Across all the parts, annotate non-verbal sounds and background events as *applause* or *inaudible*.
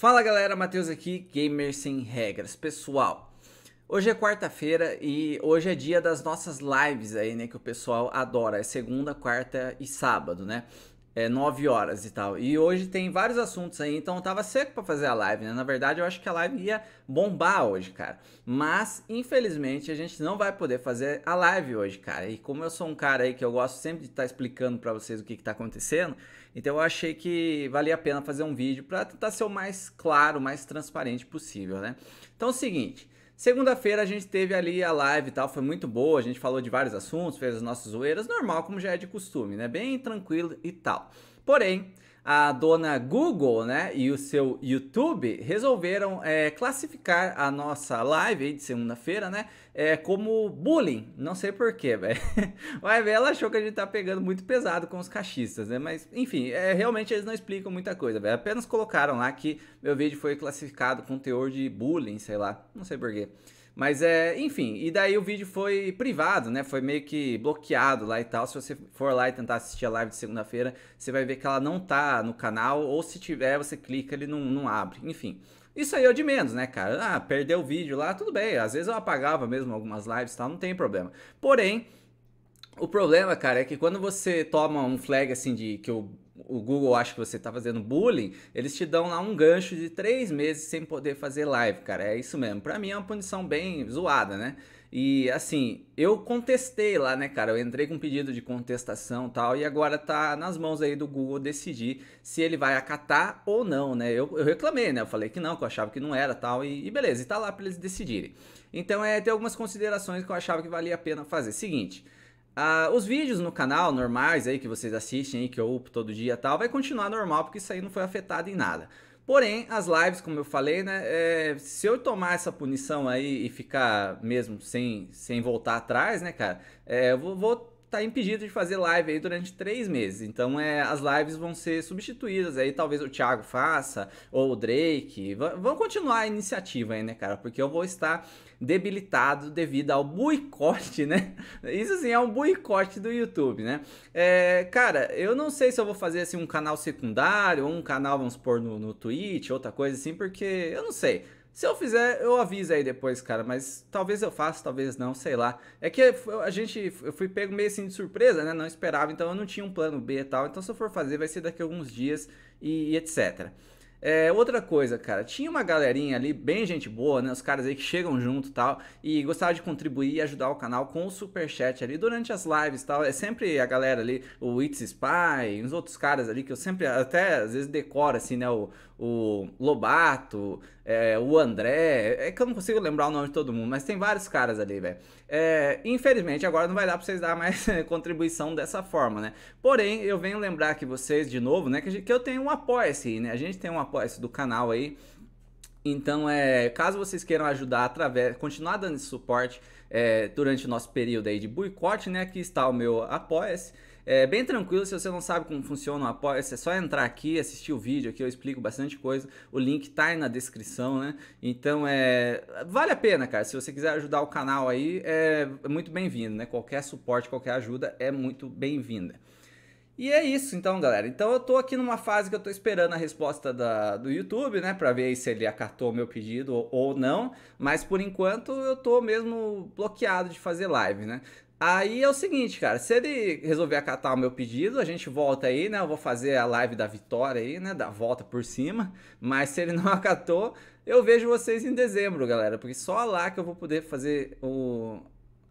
Fala galera, Matheus aqui, Gamer Sem Regras. Pessoal, hoje é quarta-feira e hoje é dia das nossas lives aí, né? Que o pessoal adora. É segunda, quarta e sábado, né? é, 9 horas e tal. E hoje tem vários assuntos aí, então eu tava seco para fazer a live, né? Na verdade, eu acho que a live ia bombar hoje, cara. Mas, infelizmente, a gente não vai poder fazer a live hoje, cara. E como eu sou um cara aí que eu gosto sempre de estar tá explicando para vocês o que, que tá acontecendo, então eu achei que valia a pena fazer um vídeo para tentar ser o mais claro, mais transparente possível, né? Então é o seguinte. Segunda-feira a gente teve ali a live e tal, foi muito boa, a gente falou de vários assuntos, fez as nossas zoeiras, normal como já é de costume, né? Bem tranquilo e tal. Porém, a dona Google né, e o seu YouTube resolveram é, classificar a nossa live de segunda-feira né, é, como bullying. Não sei porquê, velho. Vai *laughs* ver, ela achou que a gente tá pegando muito pesado com os cachistas, né? Mas, enfim, é, realmente eles não explicam muita coisa, velho. Apenas colocaram lá que meu vídeo foi classificado com teor de bullying, sei lá. Não sei porquê. Mas é, enfim, e daí o vídeo foi privado, né? Foi meio que bloqueado lá e tal. Se você for lá e tentar assistir a live de segunda-feira, você vai ver que ela não tá no canal, ou se tiver, você clica, ele não, não abre, enfim. Isso aí é o de menos, né, cara? Ah, perdeu o vídeo lá, tudo bem. Às vezes eu apagava mesmo algumas lives e tal, não tem problema. Porém, o problema, cara, é que quando você toma um flag assim de que eu o Google acha que você está fazendo bullying, eles te dão lá um gancho de três meses sem poder fazer live, cara. É isso mesmo. Para mim é uma punição bem zoada, né? E assim, eu contestei lá, né, cara? Eu entrei com um pedido de contestação tal, e agora tá nas mãos aí do Google decidir se ele vai acatar ou não, né? Eu, eu reclamei, né? Eu falei que não, que eu achava que não era tal, e, e beleza, e tá lá para eles decidirem. Então é, tem algumas considerações que eu achava que valia a pena fazer. Seguinte. Uh, os vídeos no canal normais aí que vocês assistem aí, que eu upo todo dia e tal, vai continuar normal porque isso aí não foi afetado em nada. Porém, as lives, como eu falei, né? É, se eu tomar essa punição aí e ficar mesmo sem, sem voltar atrás, né, cara? É, eu vou, vou tá impedido de fazer live aí durante três meses. Então é, as lives vão ser substituídas. Aí talvez o Thiago faça, ou o Drake. V vão continuar a iniciativa aí, né, cara? Porque eu vou estar debilitado devido ao boicote, né? *laughs* Isso assim é um boicote do YouTube, né? É, cara, eu não sei se eu vou fazer assim um canal secundário, ou um canal, vamos supor, no, no Twitch, outra coisa assim, porque eu não sei. Se eu fizer, eu aviso aí depois, cara, mas talvez eu faça, talvez não, sei lá. É que a gente, eu fui pego meio assim de surpresa, né? Não esperava, então eu não tinha um plano B e tal. Então se eu for fazer, vai ser daqui a alguns dias e, e etc. É, outra coisa, cara, tinha uma galerinha ali, bem gente boa, né? Os caras aí que chegam junto e tal, e gostava de contribuir e ajudar o canal com o superchat ali durante as lives e tal. É sempre a galera ali, o It's Spy, uns outros caras ali que eu sempre até às vezes decoro assim, né? O, o Lobato, é, o André, é que eu não consigo lembrar o nome de todo mundo, mas tem vários caras ali, velho. É, infelizmente, agora não vai dar pra vocês dar mais *laughs* contribuição dessa forma, né? Porém, eu venho lembrar que vocês, de novo, né, que, que eu tenho um apoia-se, né? A gente tem um apoia-se do canal aí. Então, é, caso vocês queiram ajudar através, continuar dando esse suporte é, durante o nosso período aí de boicote, né? Aqui está o meu Apoia-se. É bem tranquilo, se você não sabe como funciona o Apoia-se, é só entrar aqui, assistir o vídeo aqui, eu explico bastante coisa. O link tá aí na descrição, né? Então é. Vale a pena, cara. Se você quiser ajudar o canal aí, é muito bem-vindo, né? Qualquer suporte, qualquer ajuda é muito bem-vinda. E é isso então, galera. Então eu tô aqui numa fase que eu tô esperando a resposta da, do YouTube, né? Pra ver se ele acatou meu pedido ou, ou não. Mas por enquanto eu tô mesmo bloqueado de fazer live, né? Aí é o seguinte, cara, se ele resolver acatar o meu pedido, a gente volta aí, né? Eu vou fazer a live da vitória aí, né? Da volta por cima. Mas se ele não *laughs* acatou, eu vejo vocês em dezembro, galera. Porque só lá que eu vou poder fazer o...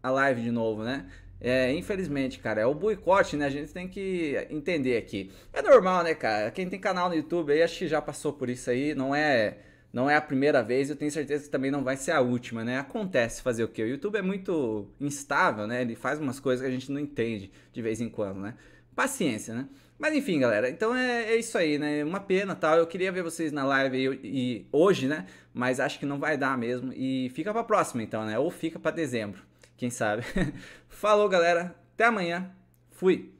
a live de novo, né? É, infelizmente, cara, é o boicote, né? A gente tem que entender aqui. É normal, né, cara? Quem tem canal no YouTube aí, acho que já passou por isso aí, não é não é a primeira vez, eu tenho certeza que também não vai ser a última, né? Acontece fazer o quê? O YouTube é muito instável, né? Ele faz umas coisas que a gente não entende de vez em quando, né? Paciência, né? Mas enfim, galera, então é, é isso aí, né? Uma pena tal. Eu queria ver vocês na live e, e hoje, né? Mas acho que não vai dar mesmo. E fica pra próxima, então, né? Ou fica para dezembro. Quem sabe? *laughs* Falou, galera. Até amanhã. Fui.